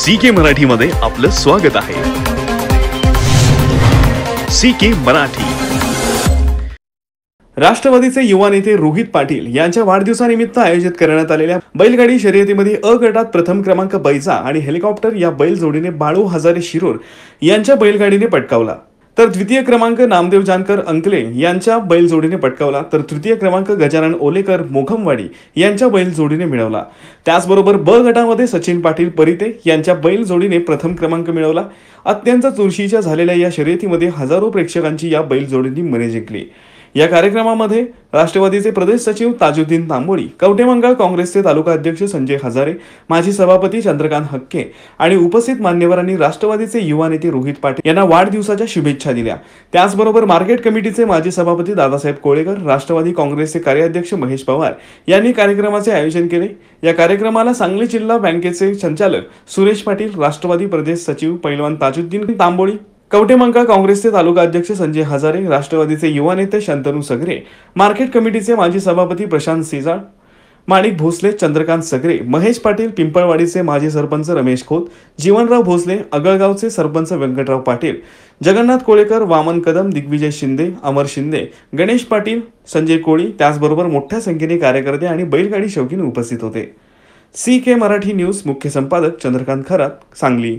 C के मध्ये आपलं स्वागत आहे सी के मराठी राष्ट्रवादीचे युवा नेते रोहित पाटील यांच्या वाढदिवसानिमित्त आयोजित करण्यात आलेल्या बैलगाडी शर्यतीमध्ये अ गटात प्रथम क्रमांक बैजा आणि हेलिकॉप्टर या बैल जोडीने बाळू हजारे शिरूर यांच्या बैलगाडीने पटकावला तर द्वितीय क्रमांक नामदेव जानकर अंकले यांच्या बैलजोडीने पटकावला तर तृतीय क्रमांक गजानन ओलेकर मोखमवाडी यांच्या बैलजोडीने मिळवला त्याचबरोबर ब गटामध्ये सचिन पाटील परिते यांच्या बैलजोडीने प्रथम क्रमांक मिळवला अत्यंत चुरशीच्या झालेल्या या शर्यतीमध्ये हजारो प्रेक्षकांची या बैलजोडीने मने जिंकली या कार्यक्रमामध्ये राष्ट्रवादीचे प्रदेश सचिव ताजुद्दीन तांबोळी कवटेमंगळ काँग्रेसचे तालुका अध्यक्ष संजय हजारे माजी सभापती चंद्रकांत हक्के आणि उपस्थित मान्यवरांनी राष्ट्रवादीचे युवा नेते रोहित पाटील यांना वाढदिवसाच्या शुभेच्छा दिल्या त्याचबरोबर मार्केट कमिटीचे माजी सभापती दादासाहेब कोळेकर राष्ट्रवादी काँग्रेसचे कार्याध्यक्ष महेश पवार यांनी कार्यक्रमाचे आयोजन केले या कार्यक्रमाला सांगली जिल्हा बँकेचे संचालक सुरेश पाटील राष्ट्रवादी प्रदेश सचिव पैलवान ताजुद्दीन तांबोळी कवटेमंका काँग्रेसचे तालुका अध्यक्ष संजय हजारे राष्ट्रवादीचे युवा नेते शंतनू सगरे मार्केट कमिटीचे माजी सभापती प्रशांत सिजाळ माणिक भोसले चंद्रकांत सगरे महेश पाटील पिंपळवाडीचे माजी सरपंच रमेश खोत जीवनराव भोसले अगळगावचे सरपंच व्यंकटराव पाटील जगन्नाथ कोळेकर वामन कदम दिग्विजय शिंदे अमर शिंदे गणेश पाटील संजय कोळी त्याचबरोबर मोठ्या संख्येने कार्यकर्ते आणि बैलगाडी शौकीन उपस्थित होते सी के मराठी न्यूज मुख्य संपादक चंद्रकांत खरात सांगली